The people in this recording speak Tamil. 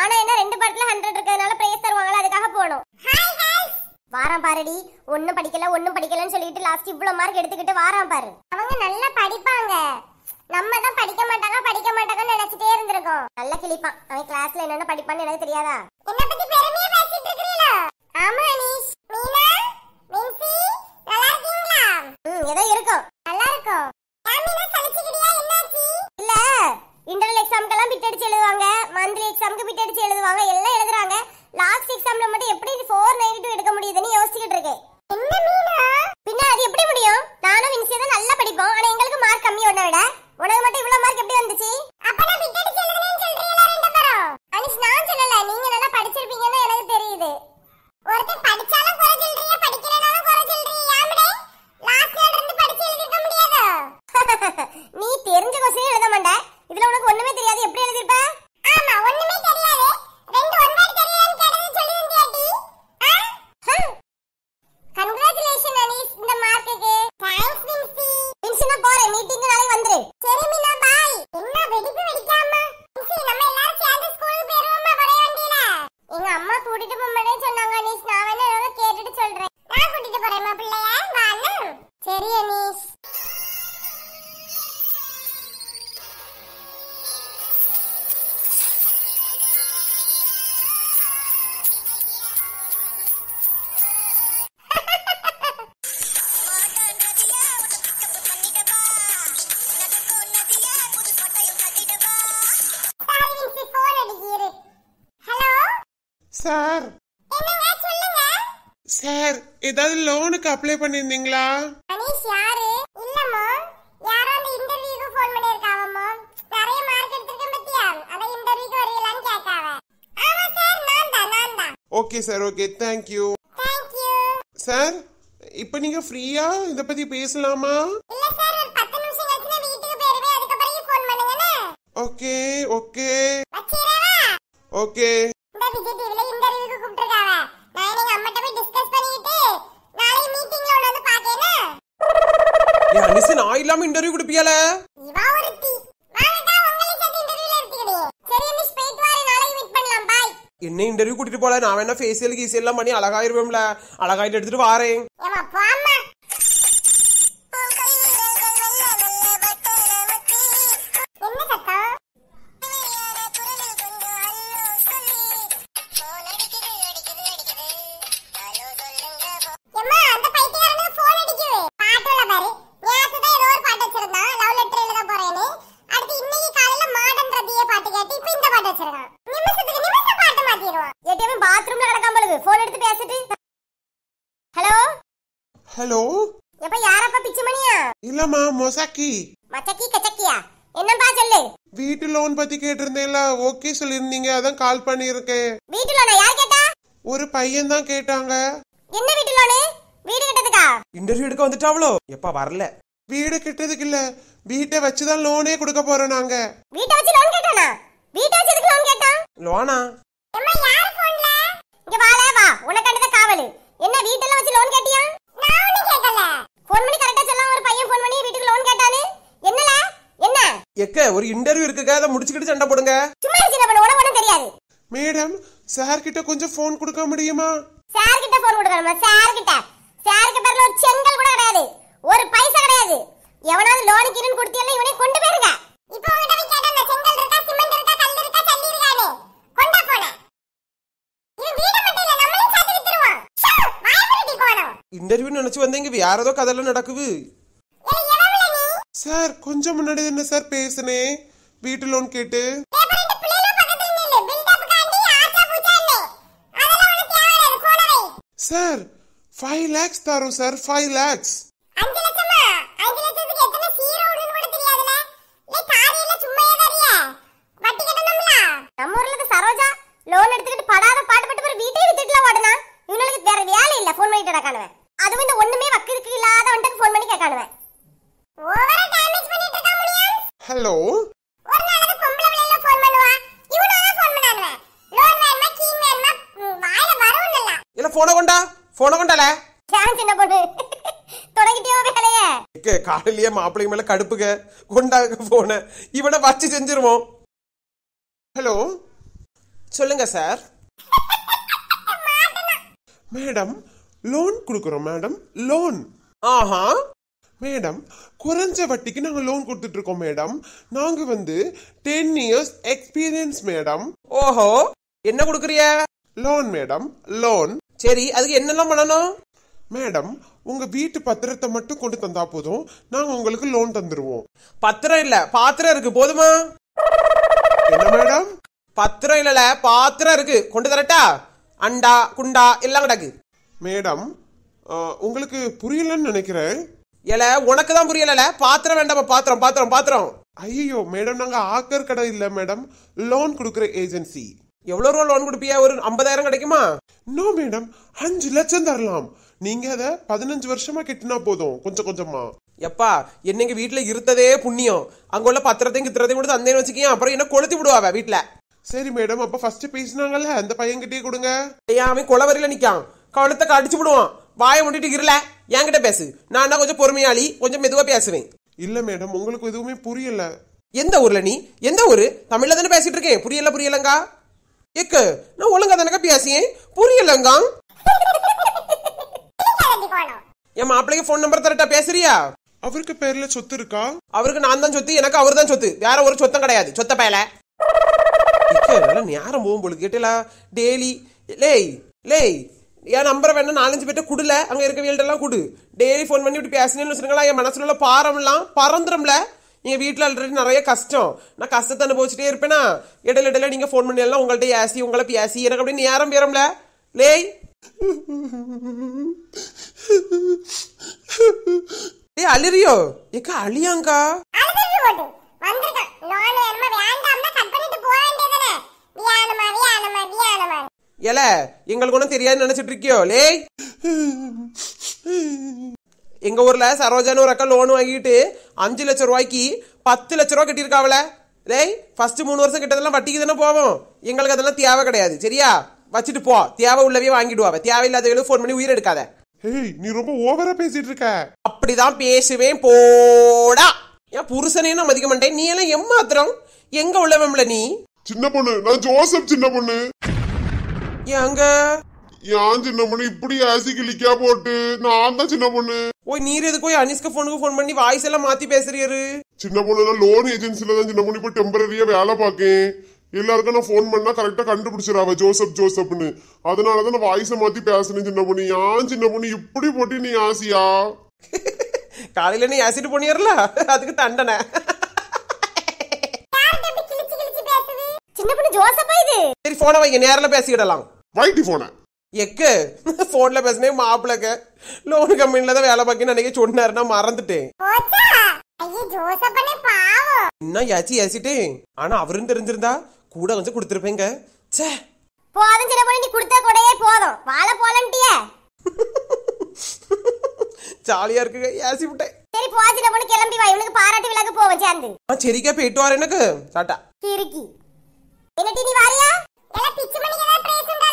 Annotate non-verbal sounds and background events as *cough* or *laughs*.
ஆனா என்ன ரெண்டு பாட்டுல ஹண்ட்ரட் இருக்கிறதுனால பிரைஸ் தருவாங்களா அதுக்காக போனோம் வாரம் பாருடி ஒன்னும் படிக்கல ஒன்னும் படிக்கலன்னு சொல்லிட்டு லாஸ்ட் இவ்வளவு மார்க் எடுத்துக்கிட்டு வாரம் பாரு அவங்க நல்லா படிப்பாங்க நம்ம தான் படிக்க மாட்டாங்க படிக்க மாட்டாங்கன்னு நினைச்சிட்டே இருந்திருக்கோம் நல்லா கிழிப்பான் அவன் கிளாஸ்ல என்னென்ன படிப்பான்னு எனக்கு தெரியாதா என்ன பத்தி *laughs* நீ தெரிஞ்ச கொஸ்டினே எழுத மாட்டேன் இதுல உனக்கு ஒண்ணுமே தெரியாது எப்படி எழுதிருப்பேன் ஏதாவது லோனுக்கு அப்ளை பண்ணிருந்தீங்களா அனீஷ் யாரு இல்லம்மா யாரோ அந்த இன்டர்வியூக்கு ஃபோன் பண்ணிருக்காவம்மா நிறைய மார்க் எடுத்திருக்கேன் பத்தியா அத இன்டர்வியூக்கு ஆமா சார் நான் தான் நான் தான் okay sir okay thank you thank you sir இப்போ நீங்க ஃப்ரீயா இத பத்தி பேசலாமா இல்ல சார் ஒரு 10 நிமிஷம் கழிச்சு நான் வீட்டுக்கு அதுக்கு ஃபோன் பண்ணுங்கனே ஓகே ஓகே ஓகே வந்திருக்கல என்ன இன்டர்வியூ கூட்டிட்டு போல நான் வேணா ஃபேஷியல் கீசியல் எல்லாம் பண்ணி அழகாயிருவேன்ல அழகாயிட்டு எடுத்துட்டு வாரேன் இல்லம்மா மொசாக்கி மொசக்கி கச்சக்கியா என்னப்பா சொல்லு வீட்டு லோன் பத்தி கேட்டிருந்தேன்ல ஓகே சொல்லிருந்தீங்க அதான் கால் பண்ணிருக்கேன் வீட்டு லோன் யார் கேட்டா ஒரு பையன் தான் கேட்டாங்க என்ன வீட்டு லோன் வீடு கட்டதுக்கா இன்டர்வியூ எடுக்க வந்துட்டாவளோ எப்ப வரல வீடு கிட்டதுக்கு இல்ல வீட்டை வச்சு தான் லோனே கொடுக்க போறோம் நாங்க வீட்டை வச்சு லோன் கேட்டானா வீட்டை வச்சு லோன் கேட்டான் லோனா அம்மா யார் போன்ல இங்க வாளே வா உனக்கு அண்டத காவல் என்ன வீட்டெல்லாம் வச்சு லோன் கேட்டியா நான் ஒண்ணு கேட்கல ஃபோன் பண்ணி கரெக்ட்டா சொல்ல ஒரு ஃபோன் பண்ணி வீட்டுக்கு லோன் கேட்டானே என்னல என்ன எக்க ஒரு இன்டர்வியூ இருக்குக்கா அதை முடிச்சுக்கிட்டு சண்டை போடுங்க சும்மா சின்ன பண்ண உனக்கு தெரியாது மேடம் சார் கிட்ட கொஞ்சம் ஃபோன் கொடுக்க முடியுமா சார் கிட்ட ஃபோன் கொடுக்கணுமா சார் கிட்ட பேர்ல ஒரு செங்கல் கூட கிடையாது ஒரு பைசா கிடையாது எவனாவது லோனுக்கு இருந்து கொடுத்தீங்கன்னா இவனை கொண்டு போயிருங்க இப்போ உங்ககிட்ட கேட்டா செங்கல் இருக்கா சிமெண்ட் இருக்கா கல் இருக்கா சல்லி இருக்கானே கொண்டா போன இன்டர்வியூ நினைச்சு வந்தீங்க வேற ஏதோ கதையில நடக்குது சார் கொஞ்சம் முன்னாடி தானே சார் பேசினேன் வீட்டு லோன் கேட்டு சார் ஃபைவ் லேக்ஸ் தரோம் சார் ஃபைவ் லேக்ஸ் ഫോണെ கொண்டா ഫോണെ കൊണ്ടല്ലേ ஹலோ சார் மேடம் லோன் கொடுக்குறோம் மேடம் லோன் ஆஹா மேடம் குறைஞ்ச வட்டிக்கு நாங்கள் லோன் கொடுத்துட்டு இருக்கோம் மேடம் நாங்கள் வந்து டென் இயர்ஸ் எக்ஸ்பீரியன்ஸ் மேடம் ஓஹோ என்ன கொடுக்குறிய லோன் மேடம் லோன் சரி அதுக்கு என்னெல்லாம் பண்ணணும் மேடம் உங்க வீட்டு பத்திரத்தை மட்டும் கொண்டு தந்தா போதும் நாங்க உங்களுக்கு லோன் தந்துருவோம் பத்திரம் இல்ல பாத்திரம் இருக்கு போதுமா என்ன மேடம் பத்திரம் இல்லல பாத்திரம் இருக்கு கொண்டு தரட்டா அண்டா குண்டா எல்லாம் கிடக்கு மேடம் உங்களுக்கு புரியலன்னு நினைக்கிறேன் ஏல உனக்கு தான் புரியலல பாத்திரம் வேண்டாம் பாத்திரம் பாத்திரம் பாத்திரம் ஐயோ மேடம் நாங்க ஆக்கர் கடை இல்ல மேடம் லோன் கொடுக்குற ஏஜென்சி எவ்வளோ ரூபா லோன் கொடுப்பியா ஒரு ஐம்பதாயிரம் கிடைக்குமா நோ மேடம் அஞ்சு லட்சம் தரலாம் நீங்க அதை பதினஞ்சு வருஷமா கெட்டினா போதும் கொஞ்சம் கொஞ்சமா எப்பா என்னங்க வீட்டுல இருந்ததே புண்ணியம் அங்க உள்ள பத்திரத்தையும் கித்திரத்தையும் கொடுத்து அந்த வச்சுக்கியா அப்புறம் என்ன கொளுத்தி விடுவாவ வீட்டுல சரி மேடம் அப்ப ஃபர்ஸ்ட் பேசினாங்கல்ல அந்த பையன் கிட்டே கொடுங்க ஐயா அவன் வரையில நிக்கான் கழுத்த கடிச்சு விடுவான் வாயை முடிட்டு இருல என்கிட்ட பேசு நான் கொஞ்சம் பொறுமையாளி கொஞ்சம் மெதுவா பேசுவேன் இல்ல மேடம் உங்களுக்கு எதுவுமே புரியல எந்த ஊர்ல நீ எந்த ஊரு தமிழ்ல தானே பேசிட்டு இருக்கேன் புரியல புரியலங்கா இக்கு நான் ஒழுங்கா தானே பேசியேன் புரியலங்க என் மாப்பிளைக்கு ஃபோன் நம்பர் தரட்டா பேசுறியா அவருக்கு பேர்ல சொத்து இருக்கா அவருக்கு நான் தான் சொத்து எனக்கு அவர் தான் சொத்து வேற ஒரு சொத்தம் கிடையாது சொத்த பயல நேரம் போகும் பொழுது கேட்டலா டெய்லி லேய் லேய் என் நம்பர் வேணும் நாலஞ்சு பேர்ட்ட குடுல அங்க இருக்க எல்லாம் குடு டெய்லி ஃபோன் பண்ணி விட்டு பேசினேன்னு வச்சுருங்களா என் மனசுல உள்ள பாரம்லாம் பறந்துடும்ல நீங்கள் வீட்டில் ஆல்ரெடி நிறைய கஷ்டம் நான் கஷ்டத்தை அனுபவிச்சுட்டே இருப்பேனா இடையில இடையில நீங்கள் ஃபோன் பண்ணலாம் உங்கள்கிட்ட ஏசி உங்களை பேசி எனக்கு அப்படின்னு நேரம் பேரம்ல லேய் ஏ அழிரியோ ஏக்கா அழியாங்கா ஏல எங்களுக்கு ஒன்றும் தெரியாதுன்னு நினைச்சிட்டு இருக்கியோ லேய் எங்க ஊர்ல சரோஜான்னு ஒரு அக்கா லோன் வாங்கிட்டு அஞ்சு லட்சம் ரூபாய்க்கு பத்து லட்ச ரூபா கட்டியிருக்காவல டேய் ஃபர்ஸ்ட் மூணு வருஷம் கிட்டதெல்லாம் வட்டிக்கு தானே போவோம் எங்களுக்கு அதெல்லாம் தேவை கிடையாது சரியா வச்சுட்டு போ தேவை உள்ளவே வாங்கிடுவாவ தேவையில்லாதவங்களுக்கு ஃபோன் பண்ணி உயிர் எடுக்காத ஹேய் நீ ரொம்ப ஓவரா பேசிட்டு இருக்க அப்படிதான் பேசுவேன் போடா என் புருஷனையும் நான் மதிக்க மாட்டேன் நீ எல்லாம் எம்மாத்திரம் எங்க உள்ளவம்ல நீ சின்ன பொண்ணு நான் ஜோசப் சின்ன பொண்ணு எங்க ஏன் சின்ன பொண்ணு இப்படி ஆசி கிளிக்கா போட்டு நான் தான் சின்ன பொண்ணு ஓய் நீர் எதுக்கு போய் அனிஷ்க போனுக்கு போன் பண்ணி வாய்ஸ் எல்லாம் மாத்தி பேசுறீரு சின்ன பொண்ணு நான் லோன் ஏஜென்சில தான் சின்ன பொண்ணு இப்ப டெம்பரரியா வேலை பார்க்கேன் எல்லாருக்கும் நான் ஃபோன் பண்ணா கரெக்டா கண்டுபிடிச்சிடாவ ஜோசப் ஜோசப்னு அதனால தான் நான் வாய்ஸை மாத்தி பேசுனேன் சின்ன பொண்ணு யான் சின்ன பொண்ணு இப்படி போட்டு நீ ஆசியா காலையில நீ ஆசிட்டு பண்ணிடுறல அதுக்கு தண்டனை சரி போன வைங்க நேரில் பேசிக்கிடலாம் வைட்டி போன எக்கு போன்ல பேசினே மாப்பிளக்க லோன் கம்பெனில தான் வேலை பார்க்கணும் அன்னைக்கு சொன்னாருன்னா மறந்துட்டேன் இன்னும் ஏச்சி ஏசிட்டேன் ஆனா அவரும் தெரிஞ்சிருந்தா கூட கொஞ்சம் கொடுத்துருப்பேங்க சே போதும் சில பொண்ணு நீ கொடுத்த கூடயே போதும் வாழ போலன்ட்டிய ஜாலியா இருக்கு ஏசி விட்டேன் சரி போ சில பொண்ணு கிளம்பி வா இவனுக்கு பாராட்டு விழாக்கு போவோம் சேர்ந்து ஆ சரிக்கா போயிட்டு வரேன் எனக்கு சாட்டா கிறுக்கி என்னடி நீ வாரியா எல்லாம் பிச்சு மணிக்கு தான் பிரேசண்டா